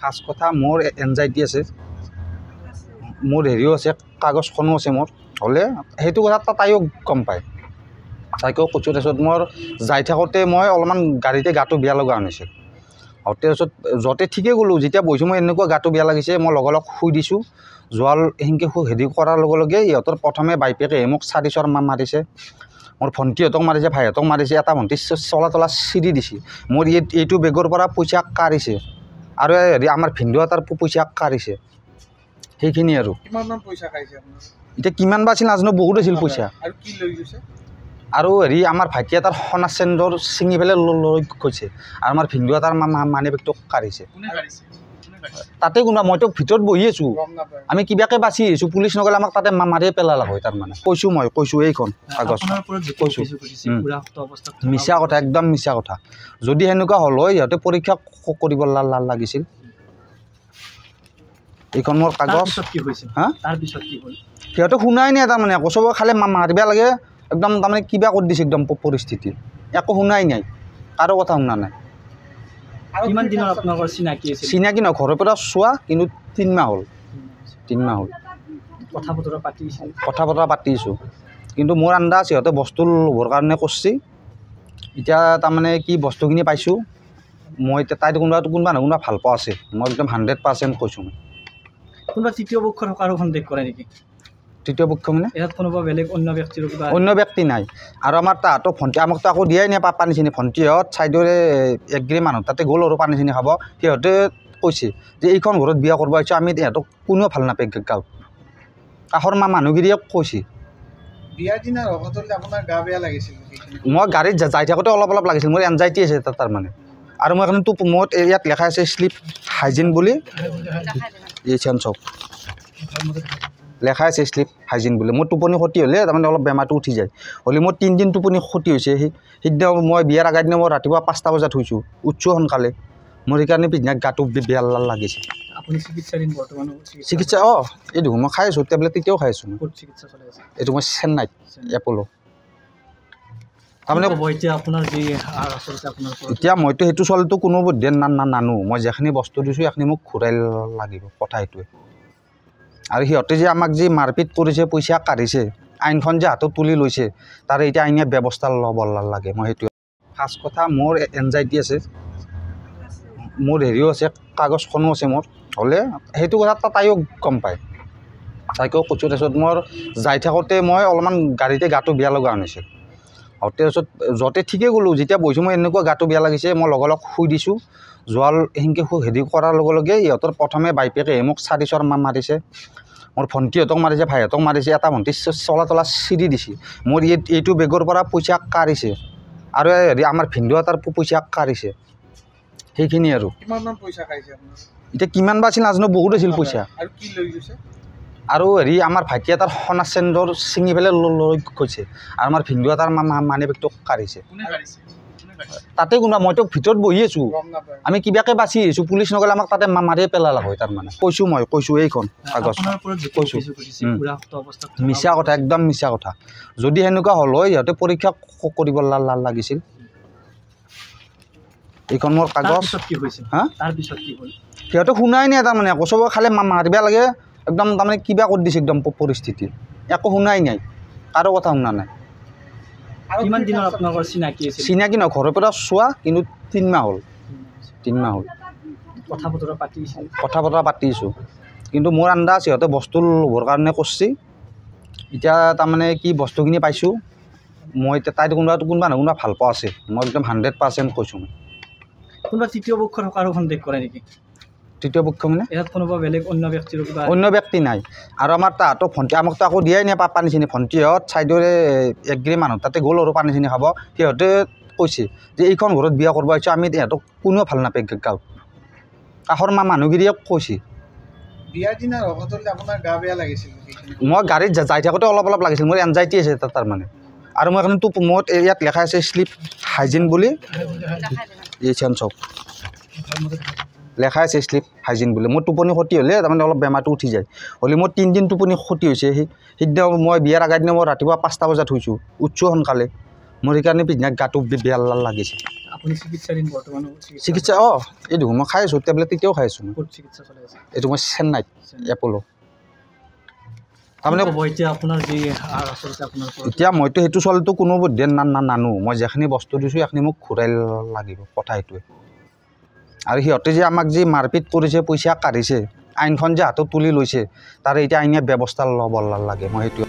first কথা মোৰ anxiety আছে মোৰ হেৰিও আছে কাগজখনো আছে মোৰ হ'লে সেইটো কথা তাইও গম পায় তাইকো কৈছোঁ তাৰপিছত মই যাই থাকোঁতে মই অলপমান গাড়ীতে গাটো বেয়া লগা হৈছিল আৰু তাৰপিছত য'তে ঠিকেই গ'লোঁ যেতিয়া বহিছোঁ মই এনেকুৱা গাটো বেয়া লাগিছে মই লগে লগ শুই দিছোঁ যোৱা সেনেকে হেৰি কৰাৰ লগে লগে ইহঁতৰ প্ৰথমে বাইপেকে মোক চাৰি মা মাৰিছে মোৰ ভণ্টিহঁতক মাৰিছে ভাইহঁতক মাৰিছে এটা ভণ্টি চলা তলা চিৰি দিছে মোৰ এই এইটো বেগৰ পৰা পইচা কাঢ়িছে আৰু হেৰি আমাৰ ভিন্দু এটাৰ পইচা কাঢ়িছে সেইখিনি আৰু এতিয়া কিমান বা আছিল নাজানো বহুত আছিল পইচা আৰু হেৰি আমাৰ ভাইটি এটাৰ সোণা চেণ্ডৰ চিঙি পেলাই লৈ গৈছে আৰু আমাৰ ভিন্দু এটাৰ মানে বেগটো কাঢ়িছে তাতে কোনোবা মইতো ভিতৰত বহি আছো আমি কিবাকে বাচি আহিছো পুলিচ নগ'লে আমাক তাতে মাৰিয়ে পেলাল হয় তাৰমানে কৈছো মই কৈছো এইখন কাগজ কৈছো মিছা কথা একদম মিছা কথা যদি সেনেকুৱা হ'ল হয় সিহঁতে পৰীক্ষা কৰিব লাল লাল লাগিছিল এইখন মোৰ কাগজ সিহঁতে শুনাই নাই তাৰমানে একো চব খালে মাৰিব লাগে একদম তাৰমানে কিবা কৰি দিছে একদম পৰিস্থিতি একো শুনাই নাই কাৰো কথা শুনা নাই চিনাকি নহয় ঘৰৰ পৰা চোৱা কিন্তু তিনিমাহ হ'ল তিনিমাহ হ'ল কথা বতৰা পাতিছোঁ কথা বতৰা পাতিছোঁ কিন্তু মোৰ আন্দাজ সিহঁতে বস্তু ল'বৰ কাৰণে কৰিছে এতিয়া তাৰমানে কি বস্তুখিনি পাইছোঁ মই এতিয়া তাইতো কোনোবা কোনোবা নহয় কোনোবা ভাল পোৱা আছে মই একদম হাণ্ড্ৰেড পাৰ্চেণ্ট কৈছোঁ কোনোবা তৃতীয় পক্ষৰ সকাৰো কণ্টেক্ট কৰে নেকি তৃতীয় পক্ষ মানে অন্য ব্যক্তি নাই আৰু আমাৰ তাহাঁতো ভণ্টি আমাকতো আকৌ দিয়াই নাই পানীখিনি ভণ্টিহঁত চাইডৰে এগ্ৰী মানুহ তাতে গ'ল আৰু চিনি খাব সিহঁতে কৈছে যে এইখন ঘৰত বিয়া কৰিব আমি ইহঁতক কোনো ভাল নাপায় গাঁৱত কাষৰ মা মানুহগিৰিয়ে কৈছে মই গাড়ীত যাই থাকোঁতে অলপ অলপ লাগিছিল মোৰ এনজাইটি আছে তাত তাৰমানে আৰু মই এখন টোপ মোৰ ইয়াত লেখাই আছে শ্লিপ হাইজিন বুলি এই চেঞ্চক লেখাই আছে স্লিপ হাইজিন বুলি মোৰ টোপনি ক্ষতি হ'লে তাৰমানে অলপ বেমাৰটো উঠি যায় হ'লে মোৰ তিনিদিন টোপনি ক্ষতি হৈছে সেই সেইদিনা মই বিয়াৰ আগৰ দিনা মই ৰাতিপুৱা পাঁচটা বজাত শুইছোঁ উঠছোঁ সোনকালে মোৰ সেইকাৰণে পিছদিনা গাটো বেয়া লাল লাগিছে চিকিৎসা অঁ এইটো মই খাই আছোঁ টেবলেট এতিয়াও খাই আছোঁ এইটো মই চেন্নাইত এপল' তাৰমানে এতিয়া মইতো সেইটো চলটো কোনো দিন নানো মই যিখিনি বস্তু দিছোঁ সেইখিনি মোক ঘূৰাই লাগিব কথা সেইটোৱে আৰু সিহঁতে যে আমাক যি মাৰপিট কৰিছে পইচা কাঢ়িছে আইনখন যে হাতত তুলি লৈছে তাৰে এতিয়া আইনে ব্যৱস্থা ল'ব লাগে মই সেইটোৱে ফাৰ্ষ্ট কথা মোৰ এনজাইটি আছে মোৰ হেৰিও আছে কাগজখনো আছে মোৰ হ'লে সেইটো কথা তাইও গম পায় তাইকো কৈছোঁ তাৰপিছত মোৰ যাই থাকোঁতে মই অলপমান গাড়ীতে গাটো বেয়া লগা হৈছিল আৰু ওচৰত যাওঁতে ঠিকেই গ'লোঁ যেতিয়া বহিছোঁ মই এনেকুৱা গাটো বেয়া লাগিছে মই লগে লগ শুই দিছোঁ যোৱাৰ সেনেকৈ হেৰি কৰাৰ লগে লগে ইহঁতৰ প্ৰথমে বাইপেকেহে মোক চাৰি চৰমা মাৰিছে মোৰ ভণ্টিহঁতক মাৰিছে ভাইহঁতক মাৰিছে এটা ভণ্টি চলা তলা চিৰি দিছে মোৰ এই এইটো বেগৰ পৰা পইচা কাঢ়িছে আৰু হেৰি আমাৰ ভিন্দু এটাৰ পইচা কাঢ়িছে সেইখিনি আৰু এতিয়া কিমান বা আছিল নাজানো বহুত আছিল পইচা আৰু হেৰি আমাৰ ভাইটি এটাৰ সোণা চেণ্ডৰ ছিঙি পেলাই গৈছে আৰু আমাৰ ভিন্দু এটাৰ মানে বেগটো কাঢ়িছে তাতে কোনোবা মইতো ভিতৰত বহি আছো আমি কিবাকে বাচি আহিছো পুলিচ নগ'লে আমাক তাতে মাৰিয়ে পেলালা হয় তাৰমানে কৈছো মই কৈছো এইখন কাগজ কৈছোঁ মিছা কথা একদম মিছা কথা যদি সেনেকুৱা হ'ল হয় সিহঁতে পৰীক্ষা কৰিব লাগিছিল এইখন মোৰ কাগজ হা সিহঁতে শুনাই নাই তাৰমানে কচবক খালে মাৰিব লাগে একদম তাৰমানে কিবা কৰি দিছে একদম পৰিস্থিতি একো শুনাই নাই কাৰো কথা শুনা নাই চিনাকি নহয় ঘৰৰ পৰা চোৱা কিন্তু তিনিমাহ হ'ল তিনিমাহ হ'ল কথা বতৰা পাতিছোঁ কথা বতৰা পাতিছোঁ কিন্তু মোৰ আন্দাজ সিহঁতে বস্তু ল'বৰ কাৰণে কৰিছে এতিয়া তাৰমানে কি বস্তুখিনি পাইছোঁ মই এতিয়া তাইতো কোনোবা কোনোবা নহয় কোনোবা ভাল পোৱা আছে মই একদম হাণ্ড্ৰেড পাৰ্চেণ্ট কৈছোঁ মই কোনোবা তৃতীয় পক্ষৰ কাৰো কণ্টেক্ট কৰে নেকি তৃতীয় পক্ষ মানে অন্য ব্যক্তি নাই আৰু আমাৰ তাহাঁতৰ ভণ্টি আমাকতো আকৌ দিয়াই নাই পাপা নিচিনি ভণ্টিহঁত চাইডৰে এগ্ৰী মানুহ তাতে গ'ল আৰু পানীখিনি খাব সিহঁতে কৈছে যে এইখন ঘৰত বিয়া কৰিব আহিছোঁ আমি সিহঁতক কোনেও ভাল নাপায় গাঁৱত কাষৰ মা মানুহগিৰিয়ে কৈছে মই গাড়ীত যাই থাকোঁতে অলপ অলপ লাগিছিল মোৰ এনজাইটি আছে তাত তাৰমানে আৰু মই এখন তোৰ মোৰ ইয়াত লেখাই আছে শ্লিপ হাইজিন বুলি এই চেঞ্চক লেখাই আছে স্লিপ হাইজিন বুলি মোৰ টোপনি ক্ষতি হ'লে তাৰমানে অলপ বেমাৰটো উঠি যায় হ'লে মোৰ তিনিদিন টোপনি ক্ষতি হৈছে সেই সেইদিনা মই বিয়াৰ দিনা মই ৰাতিপুৱা পাঁচটা বজাত শুইছোঁ উঠছোঁ সোনকালে মোৰ সেইকাৰণে পিছদিনা গাটো বেয়া লাগিছে চিকিৎসা অঁ এইটো মই খাই আছোঁ টেবলেট তেতিয়াও খাই আছোঁ এইটো মই চেন্নাইত এপল' তাৰমানে এতিয়া মইতো সেইটো চলটো কোনো দেন নানো মই যিখিনি বস্তু দিছোঁ সেইখিনি মোক ঘূৰাই লাগিব কথা সেইটোৱে আৰু সিহঁতে যে আমাক যে মাৰপিট কৰিছে পইচা কাঢ়িছে আইনখন যে হাতত তুলি লৈছে তাৰে এতিয়া আইনীয় ব্যৱস্থা ল'ব লাগে মই সেইটো